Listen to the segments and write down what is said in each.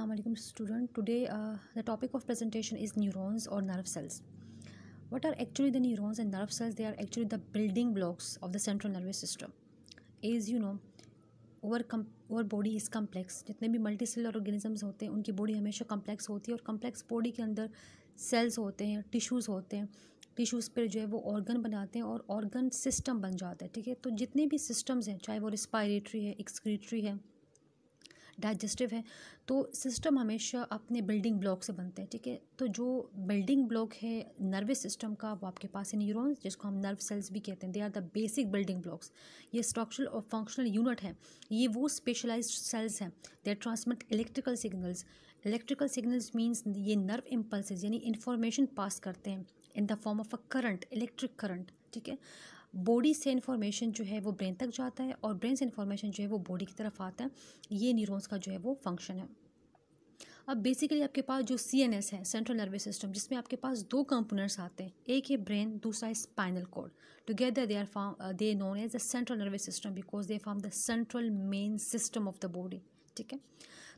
Aslam student today the topic of presentation is neurons और nerve cells what are actually the neurons and nerve cells they are actually the building blocks of the central nervous system as you know our come our body is complex जितने भी multi cell organisms होते हैं उनकी body हमेशा complex होती है और complex body के अंदर सेल्स होते हैं टिशूज़ होते हैं टिशूज़ पर जो है वो ऑर्गन बनाते हैं और ऑर्गन सिस्टम बन जाता है ठीक है तो जितने भी सिस्टम्स हैं चाहे वो रिस्पायरेटरी है एक्सक्रीटरी है डाइजेस्टिव है तो सिस्टम हमेशा अपने बिल्डिंग ब्लॉक से बनते हैं ठीक है तो जो बिल्डिंग ब्लॉक है नर्वस सिस्टम का वो आपके पास है न्यूरॉन्स जिसको हम नर्व सेल्स भी कहते हैं they are the basic building blocks ये स्ट्रक्चरल और फंक्शनल यूनिट है ये वो स्पेशलाइज सेल्स हैं they transmit electrical signals electrical signals means ये नर्व इम्पल्स यानी इन्फॉर्मेशन पास करते हैं in the form of a current electric current ठीक है बॉडी से इन्फॉर्मेशन जो है वो ब्रेन तक जाता है और ब्रेन से इन्फॉर्मेशन जो है वो बॉडी की तरफ आता है ये न्यूरोन्स का जो है वो फंक्शन है अब बेसिकली आपके पास जो सी एन एस है सेंट्रल नर्वस सिस्टम जिसमें आपके पास दो कंपोनेंट्स आते हैं एक है ब्रेन दूसरा है spinal cord together they are form they known as the central nervous system because they form the central main system of the body ठीक है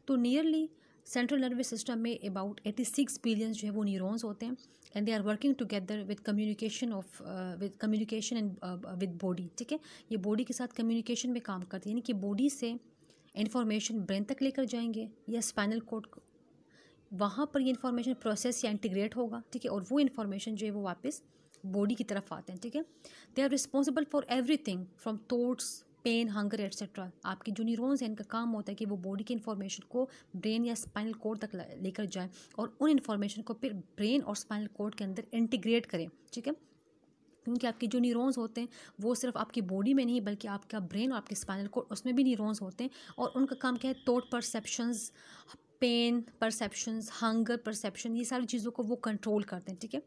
तो नियरली सेंट्रल नर्वस सिस्टम में अबाउट एटी सिक्स बिलियन जो है वो neurons होते हैं and they are working together with communication of with communication and with body ठीक है ये बॉडी के साथ कम्युनिकेशन में काम करती है यानी कि बॉडी से इन्फॉर्मेशन ब्रेन तक लेकर जाएंगे या स्पाइनल कोड वहाँ पर ये इन्फॉर्मेशन प्रोसेस या इंटीग्रेट होगा ठीक है और वो इन्फॉर्मेशन जो है वो वापस बॉडी की तरफ आते हैं ठीक है they are responsible for every thing from thoughts pain hunger etcetera आपके जो न्यूरोन्स हैं इनका काम होता है कि वो बॉडी की इन्फॉर्मेशन को ब्रेन या स्पाइनल कोड तक लेकर जाए और उन इन्फॉर्मेशन को फिर ब्रेन और स्पाइनल कोड के अंदर इंटीग्रेट करें ठीक है क्योंकि आपके जो न्यूरोन्स होते हैं वो सिर्फ आपकी बॉडी में नहीं बल्कि आपका ब्रेन और आपके स्पाइनल कोड उसमें भी न्यूरोन्स होते हैं और उनका काम क्या है thought perceptions pain perception hunger perception ये सारी चीज़ों को वो कंट्रोल करते हैं ठीक है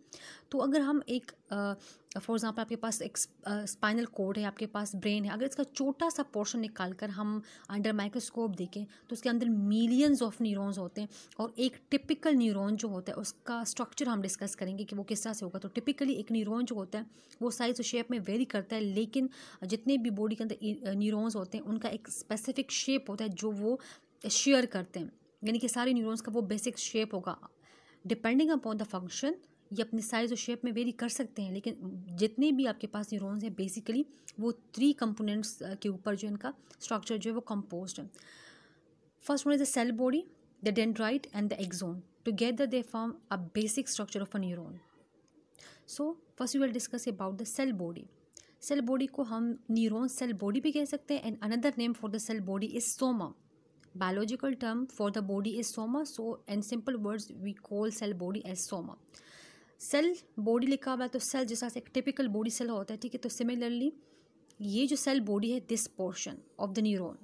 तो अगर हम एक फॉर एग्ज़ाम्पल आपके पास एक स्पाइनल कोड है आपके पास ब्रेन है अगर इसका छोटा सा पोर्शन निकाल कर हम अंडर माइक्रोस्कोप देखें तो उसके अंदर मिलियंस ऑफ न्यूरॉन्स होते हैं और एक टिपिकल न्यूरॉन जो होता है उसका स्ट्रक्चर हम डिस्कस करेंगे कि वो किस तरह से होगा तो टिपिकली एक न्यूरॉन जो होता है वो साइज़ और शेप में वेरी करता है लेकिन जितने भी बॉडी के अंदर न्यूरोन्स होते हैं उनका एक स्पेसिफिक शेप होता है जो वो शेयर करते हैं यानी कि सारे न्यूरॉन्स का वो बेसिक शेप होगा डिपेंडिंग अपॉन द फंक्शन ये अपनी साइज़ और शेप में वेरी कर सकते हैं लेकिन जितने भी आपके पास न्यूरॉन्स हैं बेसिकली वो थ्री कंपोनेंट्स के ऊपर जो इनका स्ट्रक्चर जो है वो कंपोज है first one is the cell body the dendrite and the axon together they form a basic structure of a neuron so first you will discuss about the cell body cell body को हम neuron cell body भी कह सकते हैं and another name for the cell body is soma biological term for the body is soma so in simple words we call cell body as soma cell body लिखा हुआ है तो cell जिस तरह से एक टिपिकल बॉडी सेल होता है ठीक है तो सिमिलरली ये जो सेल बॉडी है this portion of the neuron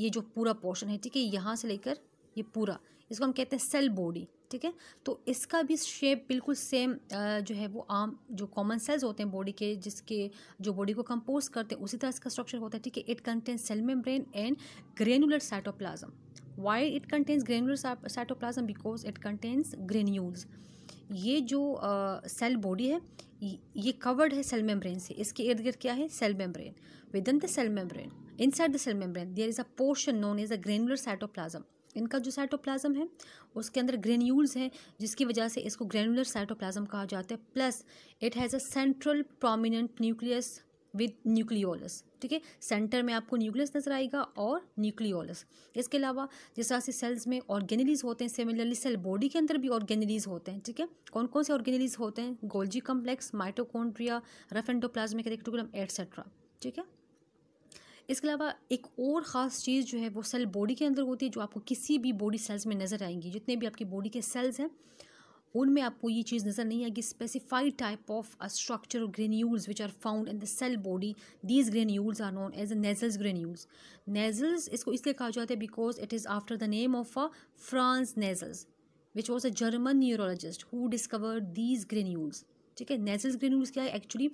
ये जो पूरा पोर्शन है ठीक है यहाँ से लेकर ये पूरा इसको हम कहते हैं सेल बॉडी ठीक है तो इसका भी शेप बिल्कुल सेम जो है वो आम जो कॉमन सेल्स होते हैं बॉडी के जिसके जो बॉडी को कंपोज करते हैं उसी तरह इसका स्ट्रक्चर होता है ठीक है it contain cell membrane and granular cytoplasm why it contains granular cytoplasm because it contains granules ये जो सेल uh, बॉडी है ये कवर्ड है सेल मेम्ब्रेन से इसके इर्द गिर्द क्या है cell membrane within the cell membrane inside the cell membrane there is a portion known as a granular cytoplasm इनका जो साइटोप्लाज्म है उसके अंदर ग्रेन्यूल्स हैं जिसकी वजह से इसको ग्रेनुलर साइटोप्लाज्म कहा जाता है plus it has a central prominent nucleus with nucleolus ठीक है सेंटर में आपको न्यूक्लियस नजर आएगा और न्यूक्लियोलस इसके अलावा जिस तरह से सेल्स में ऑर्गेनलीज होते हैं सिमिलरली सेल बॉडी के अंदर भी ऑर्गेनलीज होते हैं ठीक है कौन कौन से ऑर्गेनलीज होते हैं Golgi complex mitochondria rough endoplasmic reticulum etcetera ठीक है इसके अलावा एक और ख़ास चीज़ जो है वो सेल बॉडी के अंदर होती है जो आपको किसी भी बॉडी सेल्स में नज़र आएंगी जितने भी आपकी बॉडी के सेल्स हैं उनमें आपको ये चीज़ नज़र नहीं आएगी specified type of a structure granules which are found in the cell body these granules are known as a Nissl's granules Nissl's इसको इसलिए कहा जाता है because it is after the name of a Franz Nissl which was a German neurologist who discover these granules ठीक है Nissl's granules क्या है actually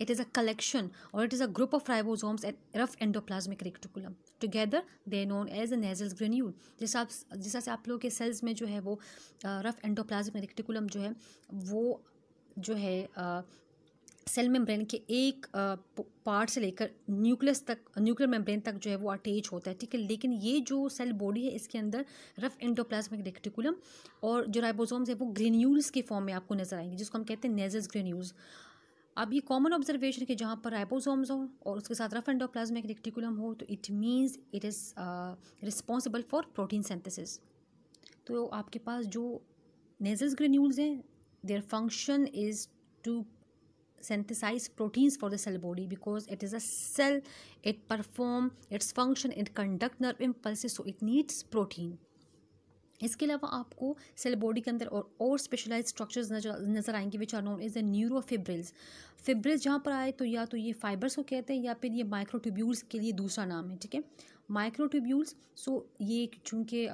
it is a collection और it is a group of ribosomes at rough endoplasmic reticulum together they known as a Nissl's granule जिस आप जैसा से आप लोगों के सेल्स में जो है वो रफ एंडोप्लाज्मिक रेक्टिकुलम जो है वो जो है uh, सेल मेम्ब्रेन के एक पार्ट से लेकर न्यूक्लियस तक न्यूक्लियर मेम्ब्रेन तक जो है वो अटैच होता है ठीक है लेकिन ये जो सेल बॉडी है इसके अंदर रफ एंडोप्लाज्मिक रेक्टिकुलम और जो राइबोसोम्स है वो ग्रेन्यूल्स के फॉर्म में आपको नजर आएंगे जिसको हम कहते हैं नेजस ग्रेन्यूल्स अब ये कॉमन ऑब्जर्वेशन के जहाँ पर राइबोसोम्स हो और उसके साथ रफ एंडोप्लाज्मिक रेक्टिकुलम हो तो it means it is responsible for protein synthesis तो आपके पास जो नेजस ग्रेन्यूल्स हैं their function is to synthesize proteins for the cell body because it is a cell it perform its function it conduct nerve impulses so it needs protein इसके अलावा आपको cell body के अंदर और और specialise structures नजर नजर आएंगे which are known is the neurofibrils fibrils जहाँ पर आए तो या तो ये फाइबर्स को कहते हैं या फिर ये माइक्रोट्यूब्यूल्स के लिए दूसरा नाम है ठीक है माइक्रोट्यूब्यूल्स सो ये चूँकि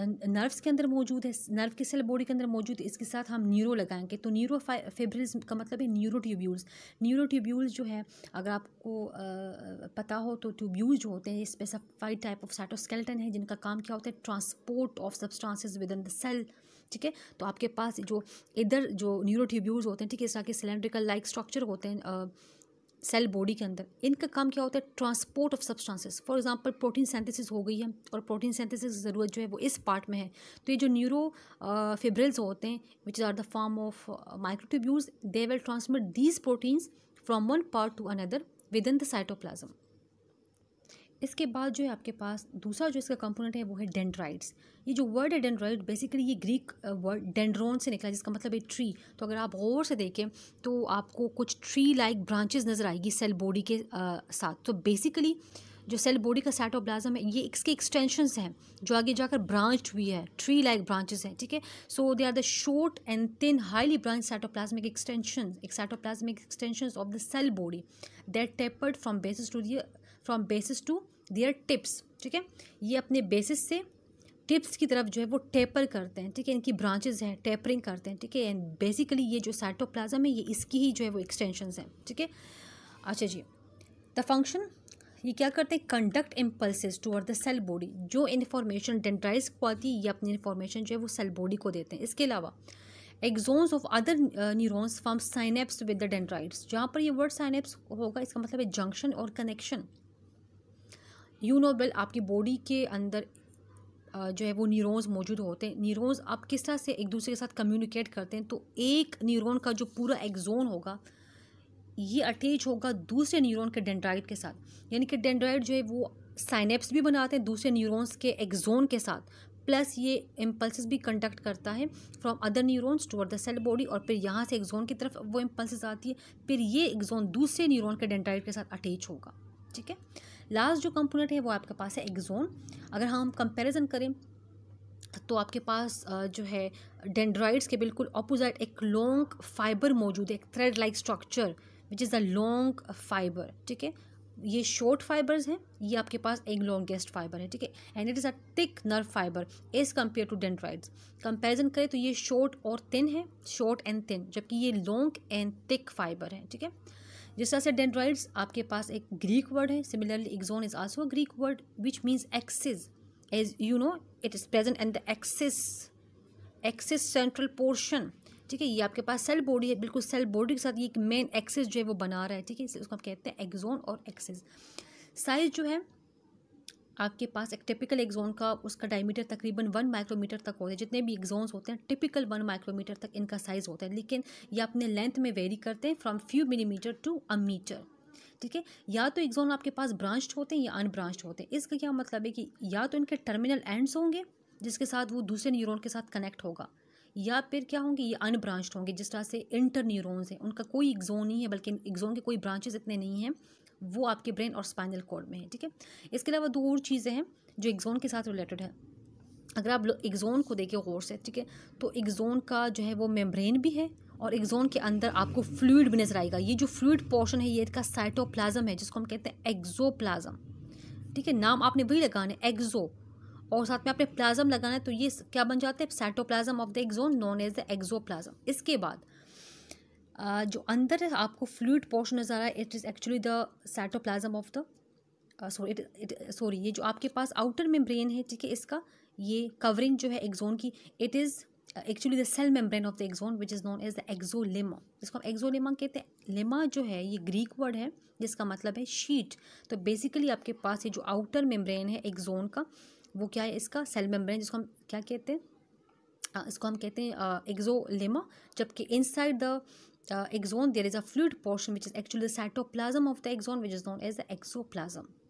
नर्व्स के अंदर मौजूद है नर्व के सेल बॉडी के अंदर मौजूद है इसके साथ हम न्यूरो लगाएंगे तो न्यूरो फेब्रिल्स का मतलब है न्यूरो ट्यूब्यूल्स न्यूरो ट्यूब्यूल्स जो है अगर आपको पता हो तो ट्यूब्यूल जो होते हैं स्पेसिफाइड टाइप ऑफ साइटोस्केल्टन है जिनका काम क्या होता है transport of substance within the cell ठीक है तो आपके पास जो इधर जो न्यूरो ट्यूब्यूल्स होते हैं ठीक है इस तरह के सिलेंड्रिकल लाइक स्ट्रक्चर होते हैं सेल बॉडी के अंदर इनका काम क्या होता है transport of substances for example protein synthesis हो गई है और प्रोटीन सेंथेसिस की ज़रूरत जो है वो इस पार्ट में है तो ये जो न्यूरो uh, होते हैं which are the form of microtubules they will transmit these proteins from one part to another within the cytoplasm इसके बाद जो है आपके पास दूसरा जो इसका कंपोनेंट है वो है डेंड्राइड्स ये जो वर्ड है डेंड्राइड बेसिकली ये ग्रीक वर्ड डेंड्रोन से निकला जिसका मतलब है ट्री तो अगर आप गौर से देखें तो आपको कुछ ट्री लाइक ब्रांचेज नज़र आएगी सेल बॉडी के आ, uh, साथ तो बेसिकली जो सेल बॉडी का साइटोप्लाज्म है ये इसके एक्सटेंशंस हैं जो आगे जाकर ब्रांच हुई है ट्री लाइक ब्रांचेस हैं ठीक है so they are the short and thin highly branch cytoplasmic extension एक cytoplasmic extension of the cell body that tapered from basis to the from basis to their tips ठीक है ये अपने basis से tips की तरफ जो है वो टेपर करते हैं ठीक है इनकी ब्रांचेज हैं टेपरिंग करते हैं ठीक है एंड बेसिकली ये जो साइटोप्लाज्म है ये इसकी ही जो है वो एक्सटेंशन हैं ठीक है अच्छा जी द फंक्शन ये क्या करते हैं conduct impulses towards the cell body जो इन्फॉर्मेशन डेंड्राइज को आती है ये अपनी इन्फॉर्मेशन जो है वो सेल बॉडी को देते हैं इसके अलावा axons of other neurons form synapse with the dendrites जहाँ पर ये वर्ड साइनेप्स होगा इसका मतलब है जंक्शन और कनेक्शन यू यूनोबेल आपकी बॉडी के अंदर जो है वो न्यूरॉन्स मौजूद होते हैं न्यूरॉन्स आप किस तरह से एक दूसरे के साथ कम्युनिकेट करते हैं तो एक न्यूरॉन का जो पूरा एक्जोन होगा ये अटैच होगा दूसरे न्यूरॉन के डेंड्राइड के साथ यानी कि डेंड्राइड जो है वो साइनेप्स भी बनाते हैं दूसरे न्यूरॉन्स के एक्जोन के साथ प्लस ये इम्पल्स भी कंडक्ट करता है from other neurons towards the cell body और फिर यहाँ से एक्जोन की तरफ वो इम्पल्स आती है फिर ये एक्जोन दूसरे न्यूरॉन के डेंड्राइड के साथ अटैच होगा ठीक है लास्ट जो कंपोनेंट है वो आपके पास है एग्जोन अगर हम कंपैरिजन करें तो आपके पास जो है डेंड्राइड्स के बिल्कुल अपोजिट एक लॉन्ग फाइबर मौजूद है एक thread like structure which is a long fibre ठीक है ये शॉर्ट फाइबर्स हैं ये आपके पास एक लॉन्गेस्ट फाइबर है ठीक है and it is a thick nerve fibre as compare to dendrites comparison करें तो ये शॉर्ट और थिन है शॉर्ट एंड थिन जबकि ये लॉन्ग एंड थिक फाइबर है ठीक है जिस तरह से डेंड्राइड्स आपके पास एक ग्रीक वर्ड है similarly axon is also Greek word which means axis as you know it is present in the axis axis central portion ठीक है ये आपके पास सेल बॉडी है बिल्कुल सेल बॉडी के साथ ये एक मेन एक्सिस जो है वो बना रहा है ठीक है इसलिए उसको हम कहते हैं एक्जोन और एक्सिस साइज जो है आपके पास एक टिपिकल एग्जोन का उसका डायमीटर तकरीबन वन माइक्रोमीटर तक होता है जितने भी एग्जोन्स होते हैं टिपिकल वन माइक्रोमीटर तक इनका साइज़ होता है लेकिन ये अपने लेंथ में वेरी करते हैं from few millimetre to a metre ठीक है या तो एग्जोन आपके पास ब्रांच्ड होते हैं या अनब्रांच्ड होते हैं इसका क्या मतलब है कि या तो इनके टर्मिनल एंडस होंगे जिसके साथ वो दूसरे न्यूरोन के साथ कनेक्ट होगा या फिर क्या होंगे ये अनब्रांच्ड होंगे जिस तरह से इंटर न्यूरोन्स हैं उनका कोई एग्जोन नहीं है बल्कि एग्जोन के कोई ब्रांचेस इतने नहीं हैं वो आपके ब्रेन और स्पाइनल कोड में है ठीक है इसके अलावा दो और चीज़ें हैं जो एग्जोन के साथ रिलेटेड है अगर आप एग्जोन को देखें गौर से ठीक है तो एग्जोन का जो है वो मेम्ब्रेन भी है और एग्जोन के अंदर आपको फ्लूड भी नजर आएगा ये जो फ्लूड पोर्शन है ये इसका साइटोप्लाज्म है जिसको हम कहते हैं एग्जो ठीक है नाम आपने वही लगाना है एग्जो और साथ में आपने प्लाज्म लगाना है तो ये क्या बन जाता है cytoplasm of the axon known as the axo इसके बाद जो अंदर आपको फ्लूड पोर्शन नज़र आ रहा है it is actually the cytoplasm of the sorry sorry ये जो आपके पास आउटर मेम्ब्रेन है ठीक है इसका ये कवरिंग जो है एक्जोन की it is actually the cell membrane of the axon which is known as the axolemma जिसको हम एक्जोलेमा कहते हैं लेमा जो है ये ग्रीक वर्ड है जिसका मतलब है शीट तो बेसिकली आपके पास ये जो आउटर मेम्ब्रेन है एक्जोन का वो क्या है इसका सेल मेम्ब्रेन जिसको हम क्या कहते हैं इसको हम कहते हैं एग्जोलेमा जबकि inside the axon there is a fluid portion which is actually cytoplasm of the axon which is known as the axoplasm